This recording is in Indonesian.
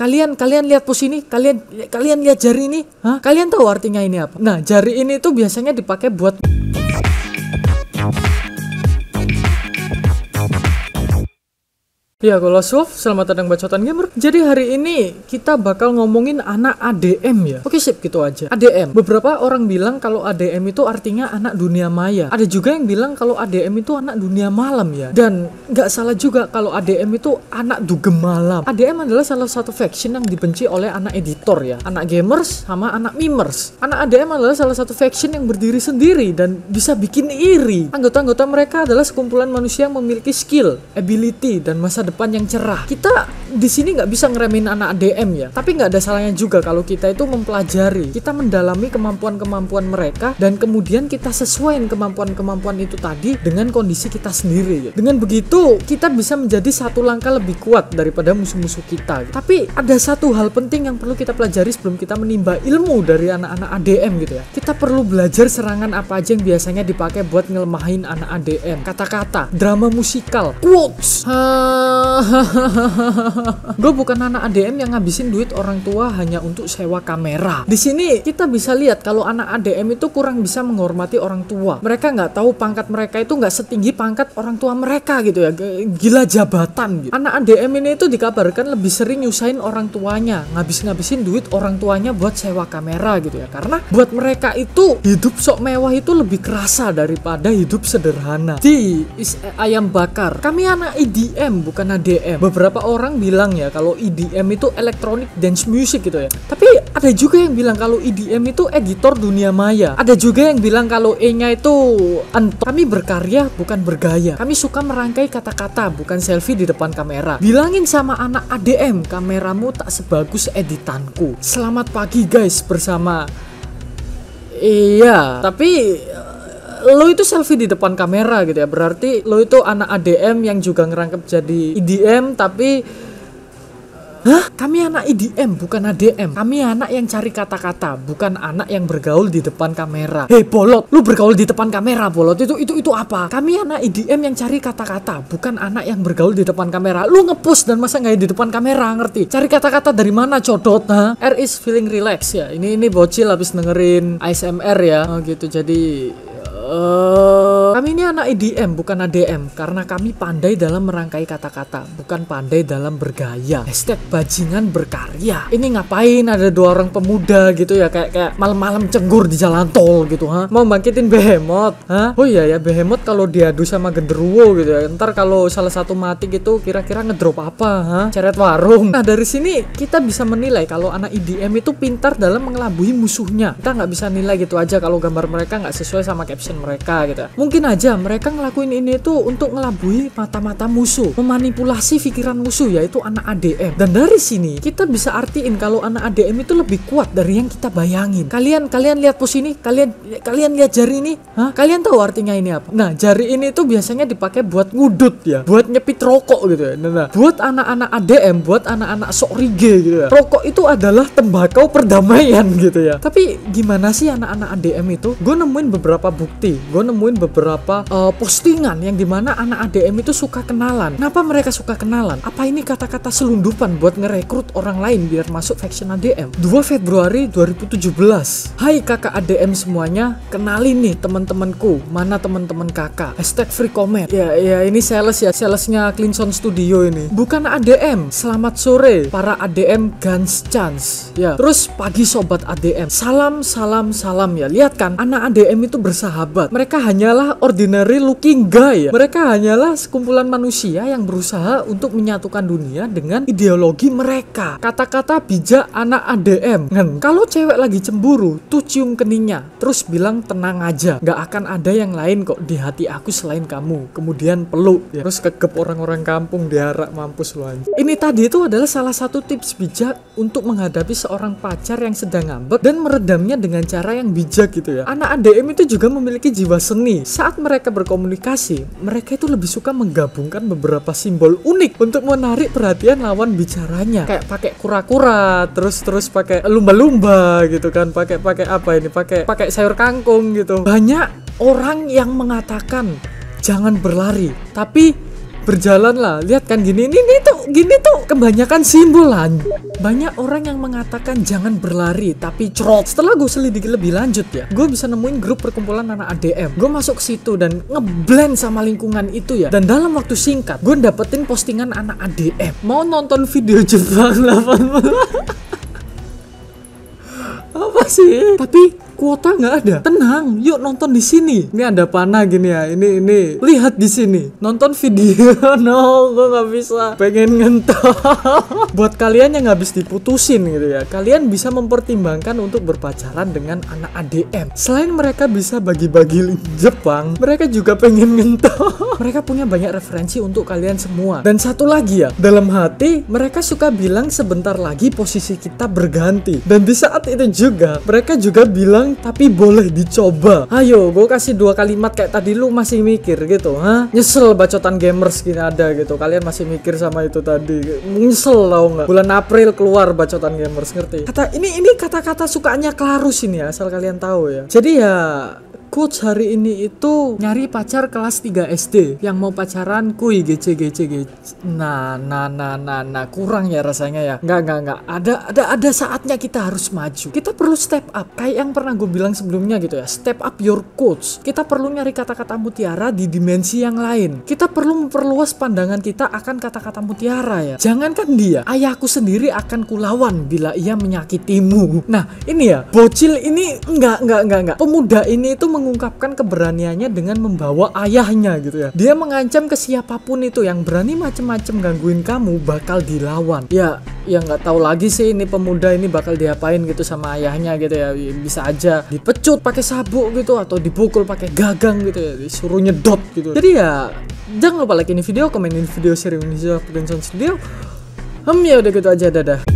kalian kalian lihat pos ini kalian kalian lihat jari ini Hah? kalian tahu artinya ini apa nah jari ini tuh biasanya dipakai buat Ya, kalau Sof, selamat datang bacotan gamer. Jadi hari ini kita bakal ngomongin anak ADM ya. Oke, sip gitu aja. ADM. Beberapa orang bilang kalau ADM itu artinya anak dunia maya. Ada juga yang bilang kalau ADM itu anak dunia malam ya. Dan nggak salah juga kalau ADM itu anak dugem malam. ADM adalah salah satu faction yang dibenci oleh anak editor ya. Anak gamers sama anak memers. Anak ADM adalah salah satu faction yang berdiri sendiri dan bisa bikin iri. Anggota-anggota mereka adalah sekumpulan manusia yang memiliki skill, ability, dan masa depan yang cerah. Kita di sini nggak bisa ngeremin anak DM ya tapi nggak ada salahnya juga kalau kita itu mempelajari kita mendalami kemampuan-kemampuan mereka dan kemudian kita sesuaikan kemampuan-kemampuan itu tadi dengan kondisi kita sendiri ya. dengan begitu kita bisa menjadi satu langkah lebih kuat daripada musuh-musuh kita tapi ada satu hal penting yang perlu kita pelajari sebelum kita menimba ilmu dari anak-anak ADM gitu ya kita perlu belajar serangan apa aja yang biasanya dipakai buat ngelemahin anak ADM kata-kata drama musikal quotes gue bukan anak ADM yang ngabisin duit orang tua hanya untuk sewa kamera. Di sini kita bisa lihat kalau anak ADM itu kurang bisa menghormati orang tua. Mereka nggak tahu pangkat mereka itu nggak setinggi pangkat orang tua mereka gitu ya. Gila jabatan gitu. Anak ADM ini itu dikabarkan lebih sering nyusahin orang tuanya, ngabis-ngabisin duit orang tuanya buat sewa kamera gitu ya. Karena buat mereka itu hidup sok mewah itu lebih kerasa daripada hidup sederhana. Di is ayam bakar. Kami anak IDM bukan ADM. Beberapa orang bilang bilang ya kalau EDM itu electronic dance music gitu ya. Tapi ada juga yang bilang kalau EDM itu editor dunia maya. Ada juga yang bilang kalau E-nya itu entok. Kami berkarya bukan bergaya. Kami suka merangkai kata-kata bukan selfie di depan kamera. Bilangin sama anak ADM kameramu tak sebagus editanku. Selamat pagi guys bersama Iya, tapi eh, lo itu selfie di depan kamera gitu ya berarti lo itu anak ADM yang juga ngerangkep jadi EDM, tapi Hah? Kami anak IDM, bukan ADM. Kami anak yang cari kata-kata, bukan anak yang bergaul di depan kamera. Hei bolot, lu bergaul di depan kamera bolot itu itu itu apa? Kami anak IDM yang cari kata-kata, bukan anak yang bergaul di depan kamera. Lu ngepost dan masa nggak di depan kamera ngerti? Cari kata-kata dari mana codot? Nah, R is feeling relax ya. Ini ini bocil habis dengerin ASMR ya. Oh gitu. Jadi eh uh... Kami ini anak EDM bukan ADM karena kami pandai dalam merangkai kata-kata, bukan pandai dalam bergaya. Hashtag bajingan berkarya. Ini ngapain ada dua orang pemuda gitu ya kayak kayak malam-malam cenggur di jalan tol gitu ha? Mau bangkitin behemoth, ha? Oh iya ya behemoth kalau diadu sama genderuwo gitu ya. Ntar kalau salah satu mati gitu kira-kira ngedrop apa, ha? Ceret warung. Nah dari sini kita bisa menilai kalau anak EDM itu pintar dalam mengelabui musuhnya. Kita nggak bisa nilai gitu aja kalau gambar mereka nggak sesuai sama caption mereka gitu. Ya. Mungkin aja mereka ngelakuin ini itu untuk ngelabui mata-mata musuh, memanipulasi pikiran musuh yaitu anak ADM. Dan dari sini kita bisa artiin kalau anak ADM itu lebih kuat dari yang kita bayangin. Kalian kalian lihat pos ini, kalian kalian lihat jari ini, Hah? kalian tahu artinya ini apa? Nah, jari ini tuh biasanya dipakai buat ngudut ya, buat nyepit rokok gitu ya. Nah, nah. buat anak-anak ADM, buat anak-anak sok rige gitu ya. Rokok itu adalah tembakau perdamaian gitu ya. Tapi gimana sih anak-anak ADM itu? Gue nemuin beberapa bukti, gue nemuin beberapa beberapa uh, postingan yang dimana anak ADM itu suka kenalan. Kenapa mereka suka kenalan? Apa ini kata-kata selundupan buat ngerekrut orang lain biar masuk faction ADM? 2 Februari 2017. Hai kakak ADM semuanya, kenalin nih teman-temanku. Mana teman-teman kakak? Hashtag free comment. Ya ya ini sales ya, salesnya Clinton Studio ini. Bukan ADM. Selamat sore para ADM Guns Chance. Ya. Terus pagi sobat ADM. Salam salam salam ya. Lihat kan anak ADM itu bersahabat. Mereka hanyalah ordinary looking guy ya. Mereka hanyalah sekumpulan manusia yang berusaha untuk menyatukan dunia dengan ideologi mereka. Kata-kata bijak anak ADM. Ngen, kalau cewek lagi cemburu, tuh cium keningnya. Terus bilang tenang aja, Gak akan ada yang lain kok di hati aku selain kamu. Kemudian peluk, ya. terus kegep orang-orang kampung diharap mampus lu Ini tadi itu adalah salah satu tips bijak untuk menghadapi seorang pacar yang sedang ngambek dan meredamnya dengan cara yang bijak gitu ya. Anak ADM itu juga memiliki jiwa seni. Saat saat mereka berkomunikasi, mereka itu lebih suka menggabungkan beberapa simbol unik untuk menarik perhatian lawan bicaranya. Kayak pakai kura-kura, terus terus pakai lumba-lumba gitu kan, pakai pakai apa ini, pakai pakai sayur kangkung gitu. Banyak orang yang mengatakan jangan berlari, tapi berjalanlah. Lihat kan gini, ini, gini tuh kebanyakan simbolan Banyak orang yang mengatakan jangan berlari tapi cerot. Setelah gue selidiki lebih lanjut ya, gue bisa nemuin grup perkumpulan anak ADM. Gue masuk ke situ dan ngeblend sama lingkungan itu ya. Dan dalam waktu singkat, gue dapetin postingan anak ADM. Mau nonton video Jepang 80 Apa sih? Tapi kuota nggak ada tenang yuk nonton di sini ini ada panah gini ya ini ini lihat di sini nonton video no gue nggak bisa pengen ngentot buat kalian yang habis diputusin gitu ya kalian bisa mempertimbangkan untuk berpacaran dengan anak ADM selain mereka bisa bagi-bagi Jepang mereka juga pengen ngentot mereka punya banyak referensi untuk kalian semua. Dan satu lagi ya, dalam hati mereka suka bilang sebentar lagi posisi kita berganti. Dan di saat itu juga mereka juga bilang tapi boleh dicoba. Ayo, gue kasih dua kalimat kayak tadi lu masih mikir gitu, ha? Nyesel bacotan gamers gini ada gitu. Kalian masih mikir sama itu tadi. Nyesel tau nggak? Bulan April keluar bacotan gamers ngerti? Kata ini ini kata-kata sukanya Klarus ini ya, asal kalian tahu ya. Jadi ya coach hari ini itu nyari pacar kelas 3 SD yang mau pacaran kuy gece gece gece nah nah nah nah nah kurang ya rasanya ya nggak nggak nggak ada ada ada saatnya kita harus maju kita perlu step up kayak yang pernah gue bilang sebelumnya gitu ya step up your coach kita perlu nyari kata-kata mutiara di dimensi yang lain kita perlu memperluas pandangan kita akan kata-kata mutiara ya jangankan dia ayahku sendiri akan kulawan bila ia menyakitimu nah ini ya bocil ini nggak nggak nggak nggak pemuda ini itu mengungkapkan keberaniannya dengan membawa ayahnya gitu ya. Dia mengancam ke siapapun itu yang berani macem-macem gangguin kamu bakal dilawan. Ya, ya nggak tahu lagi sih ini pemuda ini bakal diapain gitu sama ayahnya gitu ya. ya bisa aja dipecut pakai sabuk gitu atau dipukul pakai gagang gitu ya, disuruh nyedot gitu. Jadi ya jangan lupa like ini video, komenin video, share ini video, video. Hmm ya udah gitu aja dadah.